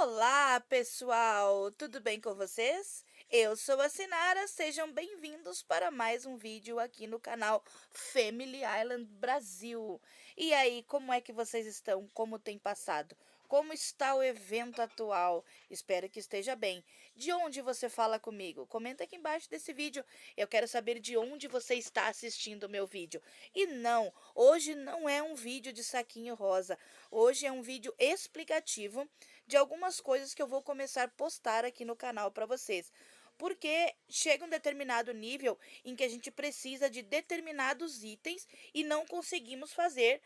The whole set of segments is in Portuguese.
Olá, pessoal! Tudo bem com vocês? Eu sou a Sinara, sejam bem-vindos para mais um vídeo aqui no canal Family Island Brasil. E aí, como é que vocês estão? Como tem passado? Como está o evento atual? Espero que esteja bem. De onde você fala comigo? Comenta aqui embaixo desse vídeo. Eu quero saber de onde você está assistindo o meu vídeo. E não, hoje não é um vídeo de saquinho rosa. Hoje é um vídeo explicativo de algumas coisas que eu vou começar a postar aqui no canal para vocês. Porque chega um determinado nível em que a gente precisa de determinados itens e não conseguimos fazer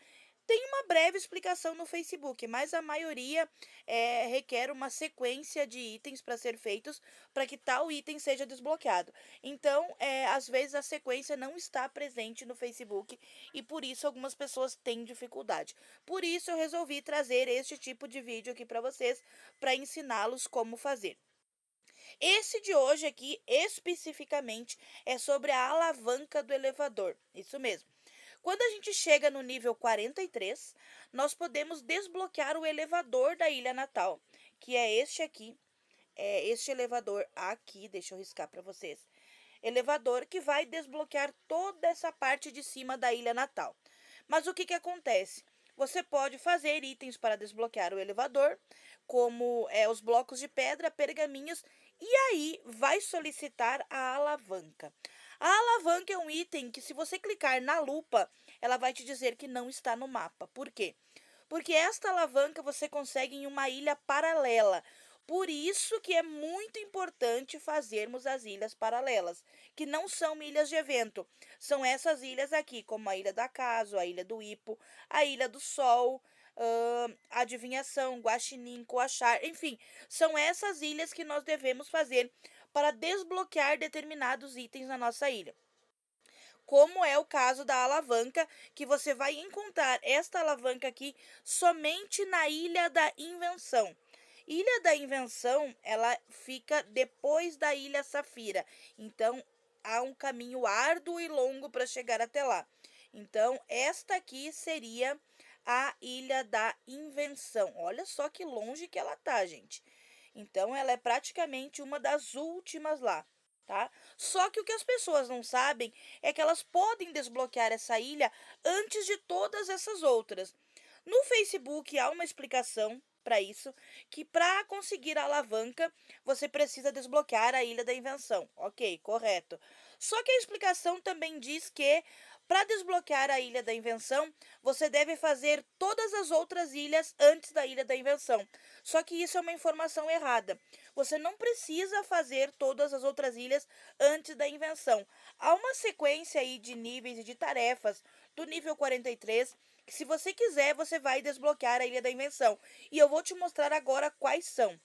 tem uma breve explicação no Facebook, mas a maioria é, requer uma sequência de itens para ser feitos para que tal item seja desbloqueado. Então, é, às vezes a sequência não está presente no Facebook e por isso algumas pessoas têm dificuldade. Por isso eu resolvi trazer este tipo de vídeo aqui para vocês para ensiná-los como fazer. Esse de hoje aqui especificamente é sobre a alavanca do elevador. Isso mesmo. Quando a gente chega no nível 43, nós podemos desbloquear o elevador da Ilha Natal, que é este aqui. É este elevador aqui, deixa eu riscar para vocês. Elevador que vai desbloquear toda essa parte de cima da Ilha Natal. Mas o que, que acontece? Você pode fazer itens para desbloquear o elevador, como é, os blocos de pedra, pergaminhos, e aí vai solicitar a alavanca. A alavanca é um item que, se você clicar na lupa, ela vai te dizer que não está no mapa. Por quê? Porque esta alavanca você consegue em uma ilha paralela. Por isso que é muito importante fazermos as ilhas paralelas, que não são ilhas de evento. São essas ilhas aqui, como a Ilha da Acaso, a Ilha do Ipo, a Ilha do Sol, uh, Adivinhação, Guaxinim, Coachar, enfim. São essas ilhas que nós devemos fazer para desbloquear determinados itens na nossa ilha. Como é o caso da alavanca, que você vai encontrar esta alavanca aqui somente na Ilha da Invenção. Ilha da Invenção, ela fica depois da Ilha Safira. Então, há um caminho árduo e longo para chegar até lá. Então, esta aqui seria a Ilha da Invenção. Olha só que longe que ela tá, gente. Então ela é praticamente uma das últimas lá, tá? Só que o que as pessoas não sabem é que elas podem desbloquear essa ilha antes de todas essas outras. No Facebook há uma explicação para isso, que para conseguir a alavanca, você precisa desbloquear a Ilha da Invenção. OK, correto. Só que a explicação também diz que para desbloquear a Ilha da Invenção, você deve fazer todas as outras ilhas antes da Ilha da Invenção. Só que isso é uma informação errada. Você não precisa fazer todas as outras ilhas antes da invenção. Há uma sequência aí de níveis e de tarefas do nível 43 que se você quiser, você vai desbloquear a Ilha da Invenção. E eu vou te mostrar agora quais são.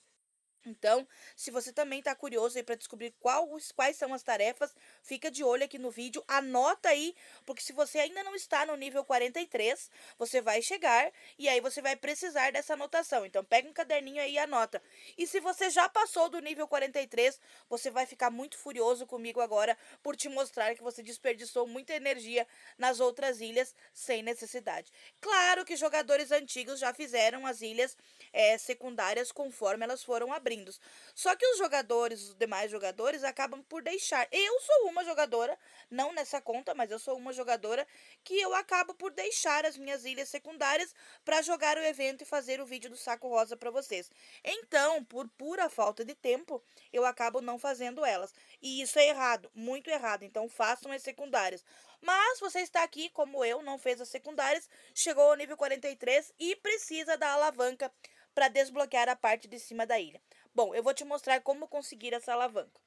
Então, se você também está curioso aí para descobrir quais, quais são as tarefas, fica de olho aqui no vídeo, anota aí, porque se você ainda não está no nível 43, você vai chegar e aí você vai precisar dessa anotação. Então, pega um caderninho aí e anota. E se você já passou do nível 43, você vai ficar muito furioso comigo agora por te mostrar que você desperdiçou muita energia nas outras ilhas sem necessidade. Claro que jogadores antigos já fizeram as ilhas é, secundárias conforme elas foram abrindo só que os jogadores, os demais jogadores, acabam por deixar. Eu sou uma jogadora, não nessa conta, mas eu sou uma jogadora que eu acabo por deixar as minhas ilhas secundárias para jogar o evento e fazer o vídeo do saco rosa para vocês. Então, por pura falta de tempo, eu acabo não fazendo elas. E isso é errado, muito errado. Então, façam as secundárias. Mas você está aqui, como eu, não fez as secundárias, chegou ao nível 43 e precisa da alavanca para desbloquear a parte de cima da ilha. Bom, eu vou te mostrar como conseguir essa alavanca.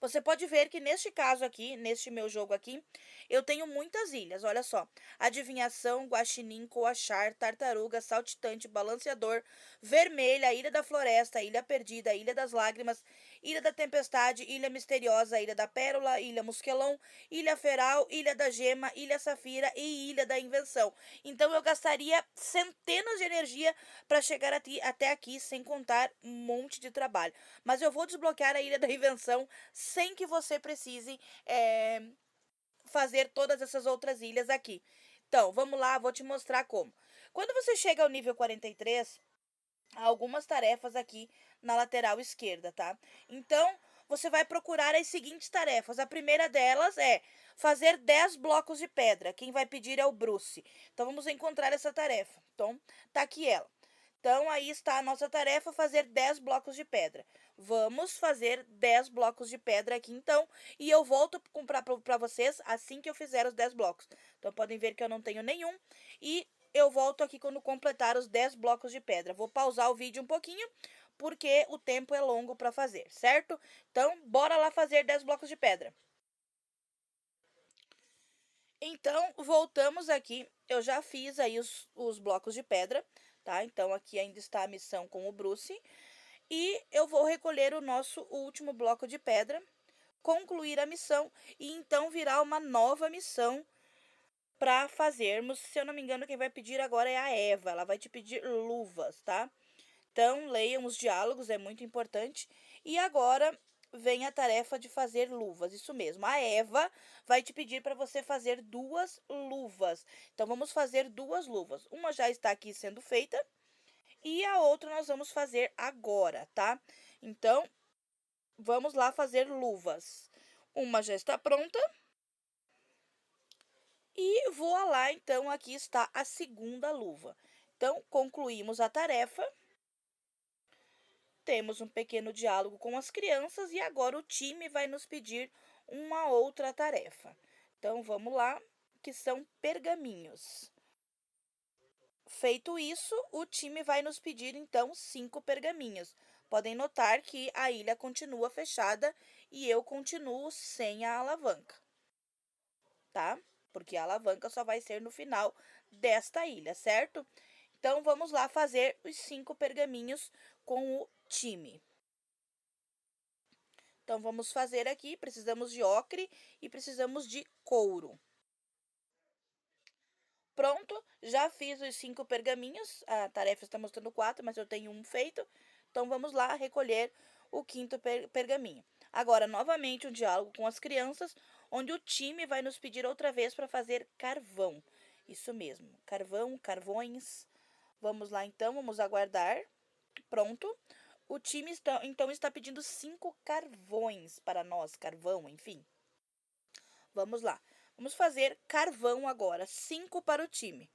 Você pode ver que neste caso aqui, neste meu jogo aqui, eu tenho muitas ilhas, olha só. Adivinhação, guaxinim, coachar, tartaruga, saltitante, balanceador, vermelha, ilha da floresta, ilha perdida, ilha das lágrimas, Ilha da Tempestade, Ilha Misteriosa, Ilha da Pérola, Ilha Musquelon, Ilha Feral, Ilha da Gema, Ilha Safira e Ilha da Invenção. Então eu gastaria centenas de energia para chegar até aqui, sem contar um monte de trabalho. Mas eu vou desbloquear a Ilha da Invenção sem que você precise é, fazer todas essas outras ilhas aqui. Então, vamos lá, vou te mostrar como. Quando você chega ao nível 43, algumas tarefas aqui na lateral esquerda, tá? Então, você vai procurar as seguintes tarefas. A primeira delas é fazer 10 blocos de pedra. Quem vai pedir é o Bruce. Então, vamos encontrar essa tarefa. Então, tá aqui ela. Então, aí está a nossa tarefa, fazer 10 blocos de pedra. Vamos fazer 10 blocos de pedra aqui, então. E eu volto comprar para vocês assim que eu fizer os 10 blocos. Então, podem ver que eu não tenho nenhum. E eu volto aqui quando completar os 10 blocos de pedra. Vou pausar o vídeo um pouquinho, porque o tempo é longo para fazer, certo? Então, bora lá fazer 10 blocos de pedra. Então, voltamos aqui. Eu já fiz aí os, os blocos de pedra, tá? Então, aqui ainda está a missão com o Bruce. E eu vou recolher o nosso último bloco de pedra, concluir a missão e então virar uma nova missão para fazermos. Se eu não me engano, quem vai pedir agora é a Eva. Ela vai te pedir luvas, tá? Então, leiam os diálogos, é muito importante. E agora vem a tarefa de fazer luvas. Isso mesmo. A Eva vai te pedir para você fazer duas luvas. Então vamos fazer duas luvas. Uma já está aqui sendo feita e a outra nós vamos fazer agora, tá? Então vamos lá fazer luvas. Uma já está pronta. E vou lá, então, aqui está a segunda luva. Então, concluímos a tarefa. Temos um pequeno diálogo com as crianças e agora o time vai nos pedir uma outra tarefa. Então, vamos lá, que são pergaminhos. Feito isso, o time vai nos pedir então cinco pergaminhos. Podem notar que a ilha continua fechada e eu continuo sem a alavanca. Tá? porque a alavanca só vai ser no final desta ilha, certo? Então vamos lá fazer os cinco pergaminhos com o time. Então vamos fazer aqui, precisamos de ocre e precisamos de couro. Pronto, já fiz os cinco pergaminhos, a tarefa está mostrando quatro, mas eu tenho um feito. Então vamos lá recolher o quinto pergaminho. Agora, novamente, um diálogo com as crianças, onde o time vai nos pedir outra vez para fazer carvão. Isso mesmo, carvão, carvões. Vamos lá então, vamos aguardar. Pronto. O time está, então está pedindo cinco carvões para nós, carvão, enfim. Vamos lá. Vamos fazer carvão agora, cinco para o time.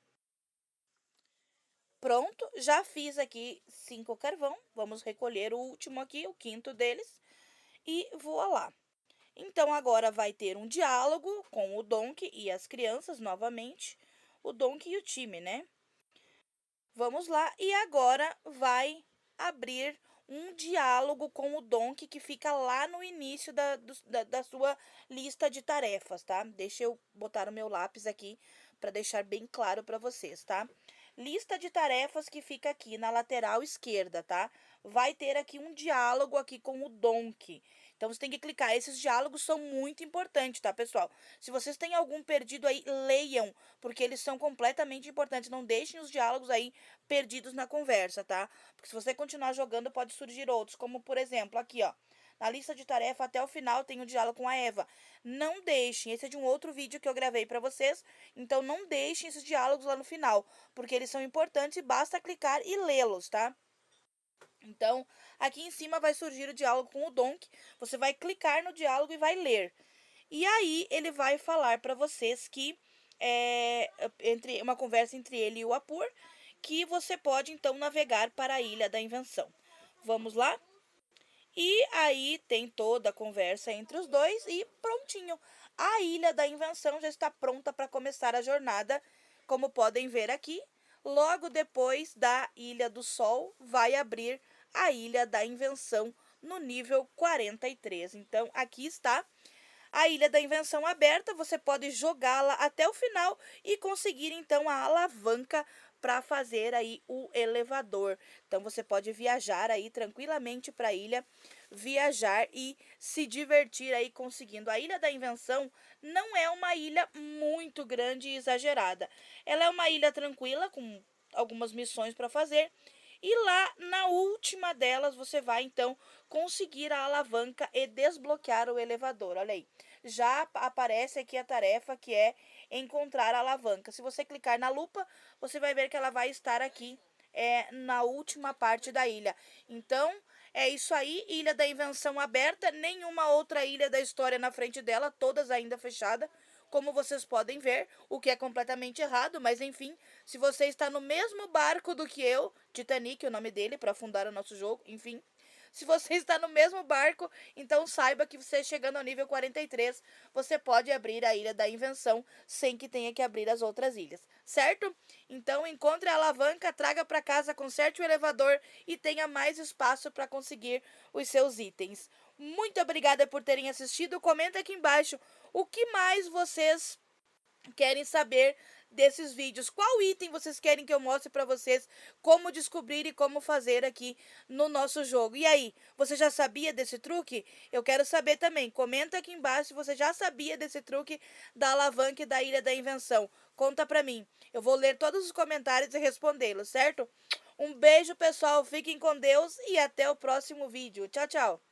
Pronto, já fiz aqui cinco carvão. Vamos recolher o último aqui, o quinto deles. E voa lá. Então agora vai ter um diálogo com o Donk e as crianças novamente, o Donk e o time, né? Vamos lá e agora vai abrir um diálogo com o Donk que fica lá no início da, do, da, da, sua lista de tarefas, tá? Deixa eu botar o meu lápis aqui para deixar bem claro para vocês, tá? Lista de tarefas que fica aqui na lateral esquerda, tá? vai ter aqui um diálogo aqui com o Donk. Então você tem que clicar. Esses diálogos são muito importantes, tá, pessoal? Se vocês têm algum perdido aí, leiam, porque eles são completamente importantes. Não deixem os diálogos aí perdidos na conversa, tá? Porque se você continuar jogando, pode surgir outros, como por exemplo, aqui, ó. Na lista de tarefa até o final tem o um diálogo com a Eva. Não deixem, esse é de um outro vídeo que eu gravei para vocês, então não deixem esses diálogos lá no final, porque eles são importantes e basta clicar e lê-los, tá? Então, aqui em cima vai surgir o diálogo com o Donk. Você vai clicar no diálogo e vai ler. E aí ele vai falar para vocês que é entre uma conversa entre ele e o Apur, que você pode então navegar para a Ilha da Invenção. Vamos lá? E aí tem toda a conversa entre os dois e prontinho. A Ilha da Invenção já está pronta para começar a jornada, como podem ver aqui. Logo depois da Ilha do Sol, vai abrir a Ilha da Invenção no nível 43. Então, aqui está a Ilha da Invenção aberta, você pode jogá-la até o final e conseguir então a alavanca para fazer aí o elevador. Então você pode viajar aí tranquilamente para a ilha viajar e se divertir aí conseguindo. A Ilha da Invenção não é uma ilha muito grande e exagerada. Ela é uma ilha tranquila com algumas missões para fazer. E lá na última delas você vai então conseguir a alavanca e desbloquear o elevador. Olha aí. Já aparece aqui a tarefa que é encontrar a alavanca. Se você clicar na lupa, você vai ver que ela vai estar aqui é, na última parte da ilha. Então, é isso aí, Ilha da Invenção aberta, nenhuma outra ilha da história na frente dela, todas ainda fechada. Como vocês podem ver, o que é completamente errado, mas enfim, se você está no mesmo barco do que eu, Titanic, o nome dele, para fundar o nosso jogo, enfim, se você está no mesmo barco, então saiba que você chegando ao nível 43, você pode abrir a Ilha da Invenção sem que tenha que abrir as outras ilhas, certo? Então encontre a alavanca, traga para casa, conserte o elevador e tenha mais espaço para conseguir os seus itens. Muito obrigada por terem assistido. Comenta aqui embaixo o que mais vocês querem saber desses vídeos. Qual item vocês querem que eu mostre para vocês como descobrir e como fazer aqui no nosso jogo? E aí, você já sabia desse truque? Eu quero saber também. Comenta aqui embaixo se você já sabia desse truque da alavanca e da Ilha da Invenção. Conta para mim. Eu vou ler todos os comentários e respondê-los, certo? Um beijo, pessoal. Fiquem com Deus e até o próximo vídeo. Tchau, tchau.